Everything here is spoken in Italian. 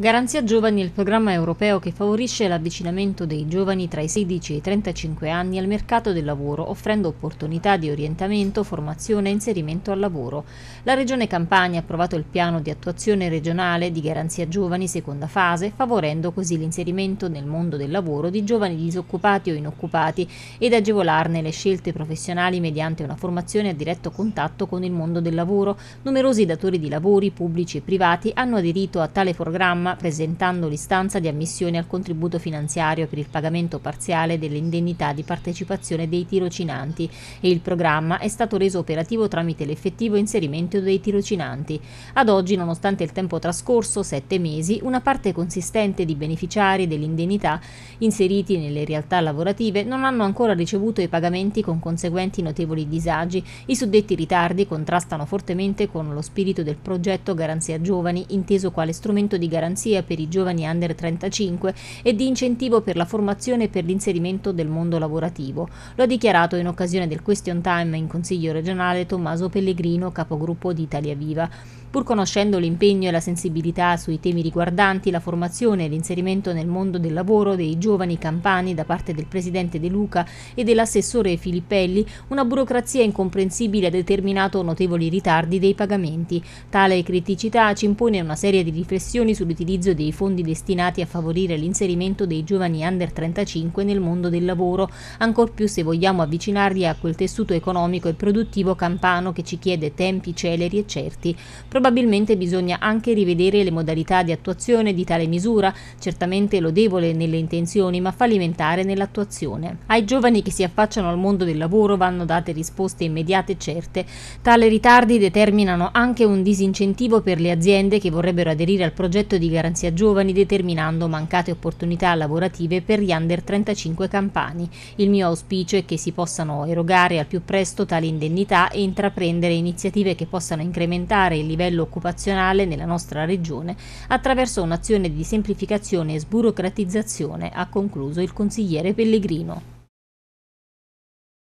Garanzia Giovani è il programma europeo che favorisce l'avvicinamento dei giovani tra i 16 e i 35 anni al mercato del lavoro, offrendo opportunità di orientamento, formazione e inserimento al lavoro. La Regione Campania ha approvato il piano di attuazione regionale di Garanzia Giovani seconda fase, favorendo così l'inserimento nel mondo del lavoro di giovani disoccupati o inoccupati ed agevolarne le scelte professionali mediante una formazione a diretto contatto con il mondo del lavoro. Numerosi datori di lavori pubblici e privati hanno aderito a tale programma Roma presentando l'istanza di ammissione al contributo finanziario per il pagamento parziale delle indennità di partecipazione dei tirocinanti e il programma è stato reso operativo tramite l'effettivo inserimento dei tirocinanti. Ad oggi, nonostante il tempo trascorso, sette mesi, una parte consistente di beneficiari dell'indennità inseriti nelle realtà lavorative non hanno ancora ricevuto i pagamenti con conseguenti notevoli disagi. I suddetti ritardi contrastano fortemente con lo spirito del progetto Garanzia Giovani, inteso quale strumento di garanzia garanzia per i giovani under 35 e di incentivo per la formazione e per l'inserimento del mondo lavorativo. Lo ha dichiarato in occasione del question time in Consiglio regionale Tommaso Pellegrino, capogruppo di Italia Viva. Pur conoscendo l'impegno e la sensibilità sui temi riguardanti la formazione e l'inserimento nel mondo del lavoro dei giovani campani da parte del presidente De Luca e dell'assessore Filippelli, una burocrazia incomprensibile ha determinato notevoli ritardi dei pagamenti. Tale criticità ci impone una serie di riflessioni sull'utilizzo l'utilizzo dei fondi destinati a favorire l'inserimento dei giovani under 35 nel mondo del lavoro, ancor più se vogliamo avvicinarli a quel tessuto economico e produttivo campano che ci chiede tempi celeri e certi. Probabilmente bisogna anche rivedere le modalità di attuazione di tale misura, certamente lodevole nelle intenzioni ma fallimentare nell'attuazione. Ai giovani che si affacciano al mondo del lavoro vanno date risposte immediate e certe. Tale ritardi determinano anche un disincentivo per le aziende che vorrebbero aderire al progetto di di garanzia giovani determinando mancate opportunità lavorative per gli under 35 campani. Il mio auspicio è che si possano erogare al più presto tali indennità e intraprendere iniziative che possano incrementare il livello occupazionale nella nostra regione attraverso un'azione di semplificazione e sburocratizzazione, ha concluso il consigliere Pellegrino.